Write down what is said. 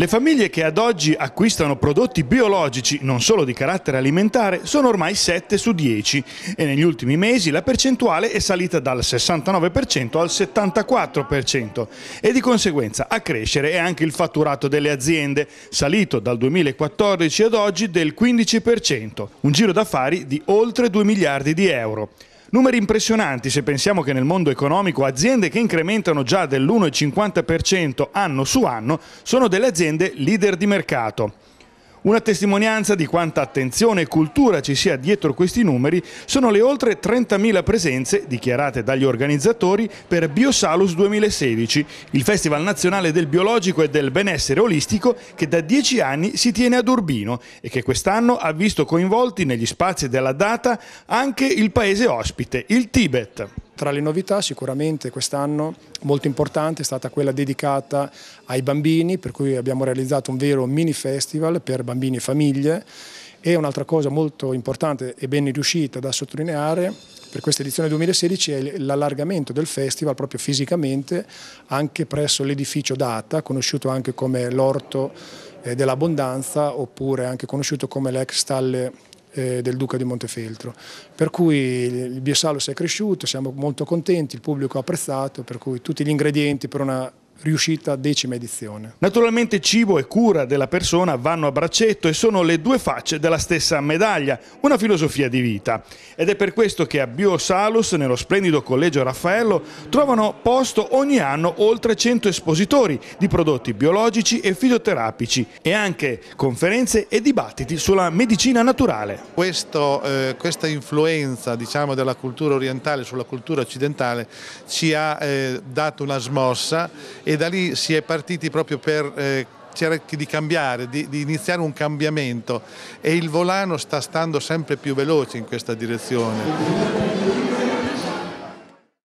Le famiglie che ad oggi acquistano prodotti biologici, non solo di carattere alimentare, sono ormai 7 su 10 e negli ultimi mesi la percentuale è salita dal 69% al 74% e di conseguenza a crescere è anche il fatturato delle aziende, salito dal 2014 ad oggi del 15%, un giro d'affari di oltre 2 miliardi di euro. Numeri impressionanti se pensiamo che nel mondo economico aziende che incrementano già dell'1,50% anno su anno sono delle aziende leader di mercato. Una testimonianza di quanta attenzione e cultura ci sia dietro questi numeri sono le oltre 30.000 presenze dichiarate dagli organizzatori per Biosalus 2016, il Festival Nazionale del Biologico e del Benessere Olistico che da dieci anni si tiene ad Urbino e che quest'anno ha visto coinvolti negli spazi della data anche il paese ospite, il Tibet. Tra le novità sicuramente quest'anno molto importante è stata quella dedicata ai bambini, per cui abbiamo realizzato un vero mini festival per bambini e famiglie e un'altra cosa molto importante e ben riuscita da sottolineare per questa edizione 2016 è l'allargamento del festival proprio fisicamente anche presso l'edificio Data, conosciuto anche come l'Orto eh, dell'Abbondanza oppure anche conosciuto come l'ex stalle eh, del Duca di Montefeltro. Per cui il Biesalo si è cresciuto, siamo molto contenti, il pubblico ha apprezzato, per cui tutti gli ingredienti per una riuscita decima edizione. Naturalmente cibo e cura della persona vanno a braccetto e sono le due facce della stessa medaglia, una filosofia di vita. Ed è per questo che a Biosalus, nello splendido collegio Raffaello, trovano posto ogni anno oltre 100 espositori di prodotti biologici e fisioterapici e anche conferenze e dibattiti sulla medicina naturale. Questo, eh, questa influenza diciamo, della cultura orientale sulla cultura occidentale ci ha eh, dato una smossa e da lì si è partiti proprio per eh, cerchi di cambiare, di, di, iniziare un cambiamento e il volano sta stando sempre più veloce in questa direzione.